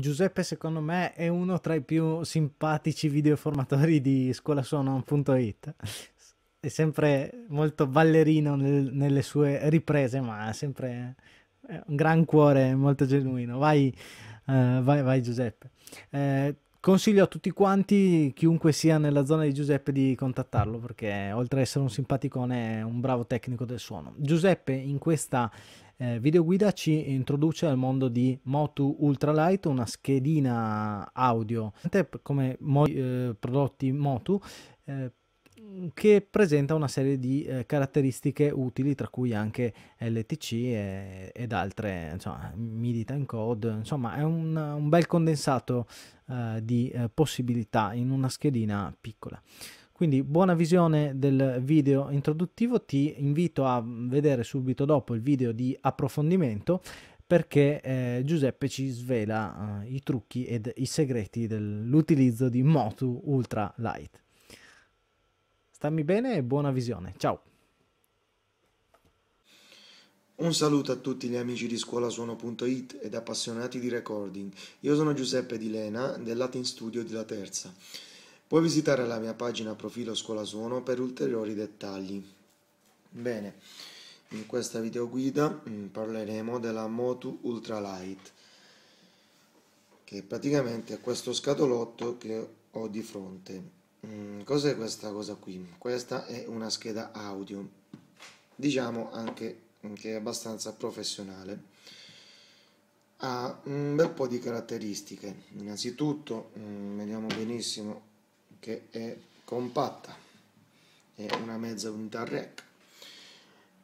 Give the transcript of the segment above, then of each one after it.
Giuseppe secondo me è uno tra i più simpatici videoformatori di scolasuono.it. È sempre molto ballerino nel, nelle sue riprese, ma ha sempre eh, un gran cuore, molto genuino. Vai, uh, vai, vai Giuseppe. Eh, consiglio a tutti quanti, chiunque sia nella zona di Giuseppe, di contattarlo perché oltre ad essere un simpaticone è un bravo tecnico del suono. Giuseppe in questa eh, videoguida ci introduce al mondo di Motu Ultralight, una schedina audio, come molti eh, prodotti Motu, eh, che presenta una serie di eh, caratteristiche utili, tra cui anche LTC e, ed altre, insomma, MIDI time code, insomma è un, un bel condensato eh, di eh, possibilità in una schedina piccola. Quindi buona visione del video introduttivo, ti invito a vedere subito dopo il video di approfondimento perché eh, Giuseppe ci svela eh, i trucchi ed i segreti dell'utilizzo di Motu Ultra Light. Stammi bene e buona visione, ciao! Un saluto a tutti gli amici di scuolasuono.it ed appassionati di recording. Io sono Giuseppe Di Lena del Latin Studio di La Terza. Puoi visitare la mia pagina profilo Scuola Suono per ulteriori dettagli. Bene, in questa videoguida mm, parleremo della Motu Ultralight, che è praticamente questo scatolotto che ho di fronte. Mm, cos'è questa cosa qui? Questa è una scheda audio, diciamo anche che è abbastanza professionale. Ha un bel po' di caratteristiche. Innanzitutto, mm, vediamo benissimo che è compatta è una mezza unità rack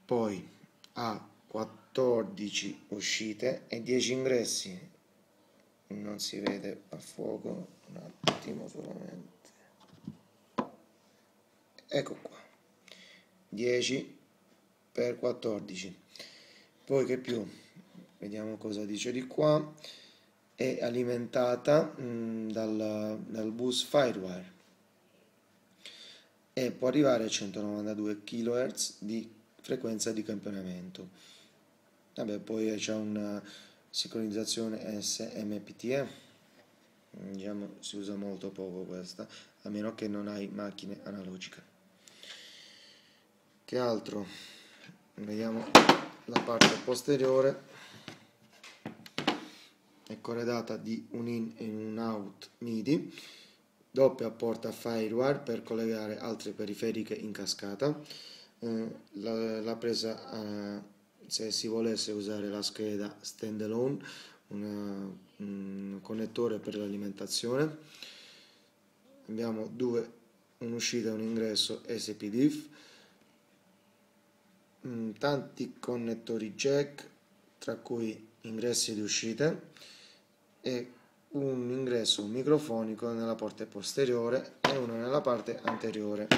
poi ha 14 uscite e 10 ingressi non si vede a fuoco un attimo solamente ecco qua 10 per 14 poi che più vediamo cosa dice di qua è alimentata mh, mm, dal, dal bus Firewire e può arrivare a 192 kHz di frequenza di campionamento. Vabbè, poi c'è una sincronizzazione SMPTE, eh. diciamo, si usa molto poco questa, a meno che non hai macchine analogiche. Che altro? Vediamo la parte posteriore è corredata di un in e un out MIDI doppia porta Firewire per collegare altre periferiche in cascata, eh, la, la presa eh, se si volesse usare la scheda standalone, un connettore per l'alimentazione, abbiamo due, un'uscita e un ingresso SPDIF, mm, tanti connettori jack tra cui ingressi ed uscite e un ingresso microfonico nella parte posteriore e uno nella parte anteriore.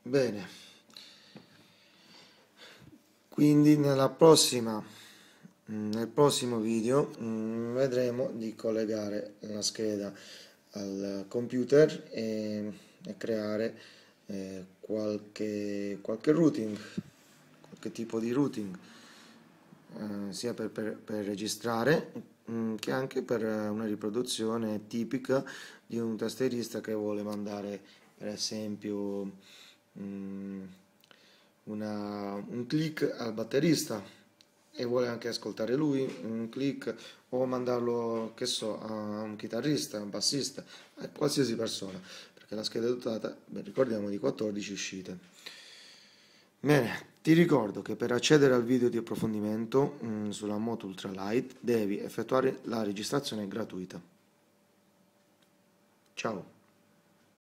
Bene, quindi nella prossima, mm, nel prossimo video mm, vedremo di collegare la scheda al computer e, e creare eh, qualche, qualche routing, qualche tipo di routing. Eh, sia per, per, per registrare mm, che anche per eh, una riproduzione tipica di un tastierista che vuole mandare per esempio mm, una, un click al batterista e vuole anche ascoltare lui un click o mandarlo che so a un chitarrista, a un bassista, a qualsiasi persona perché la scheda è dotata, beh, ricordiamo, di 14 uscite. Bene, ti ricordo che per accedere al video di approfondimento mh, mm, sulla moto ultralight devi effettuare la registrazione gratuita. Ciao!